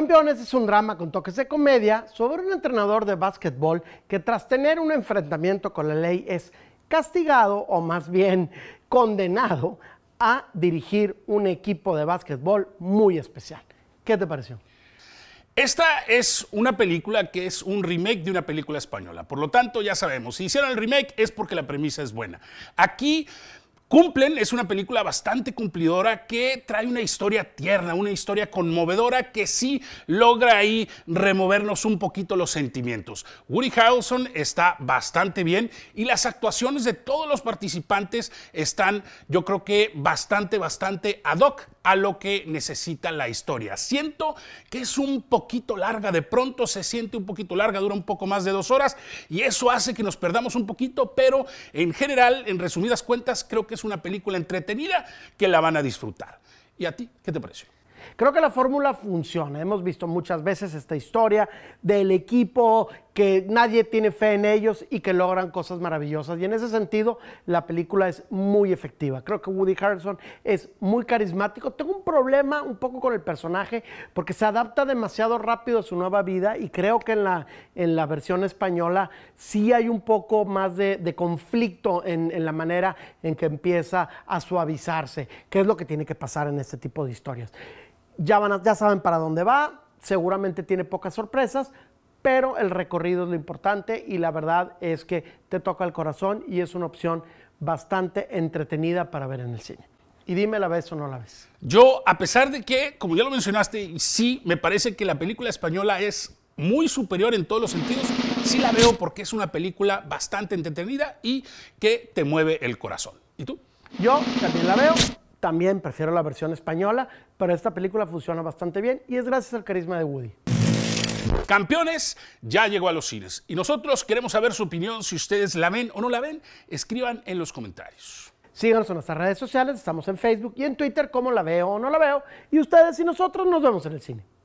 Campeones es un drama con toques de comedia sobre un entrenador de básquetbol que tras tener un enfrentamiento con la ley es castigado o más bien condenado a dirigir un equipo de básquetbol muy especial. ¿Qué te pareció? Esta es una película que es un remake de una película española. Por lo tanto, ya sabemos, si hicieron el remake es porque la premisa es buena. Aquí Cumplen es una película bastante cumplidora que trae una historia tierna, una historia conmovedora que sí logra ahí removernos un poquito los sentimientos. Woody Harrelson está bastante bien y las actuaciones de todos los participantes están, yo creo que bastante, bastante ad hoc a lo que necesita la historia. Siento que es un poquito larga, de pronto se siente un poquito larga, dura un poco más de dos horas y eso hace que nos perdamos un poquito, pero en general, en resumidas cuentas, creo que es una película entretenida que la van a disfrutar. ¿Y a ti qué te pareció? Creo que la fórmula funciona. Hemos visto muchas veces esta historia del equipo que nadie tiene fe en ellos y que logran cosas maravillosas. Y en ese sentido, la película es muy efectiva. Creo que Woody Harrelson es muy carismático. Tengo un problema un poco con el personaje porque se adapta demasiado rápido a su nueva vida y creo que en la, en la versión española sí hay un poco más de, conflicto en, la manera en que empieza a suavizarse, ¿Qué es lo que tiene que pasar en este tipo de historias. Ya, van ya saben para dónde va, seguramente tiene pocas sorpresas, pero el recorrido es lo importante y la verdad es que te toca el corazón y es una opción bastante entretenida para ver en el cine. Y dime, ¿la ves o no la ves? Yo, a pesar de que, como ya lo mencionaste, sí, me parece que la película española es muy superior en todos los sentidos, sí la veo porque es una película bastante entretenida y que te mueve el corazón. ¿Y tú? Yo también la veo, también prefiero la versión española, pero esta película funciona bastante bien y es gracias al carisma de Woody. Campeones ya llegó a los cines y nosotros queremos saber su opinión, si ustedes la ven o no la ven, escriban en los comentarios. Síganos en nuestras redes sociales, estamos en Facebook y en Twitter como la veo o no la veo y ustedes y nosotros nos vemos en el cine.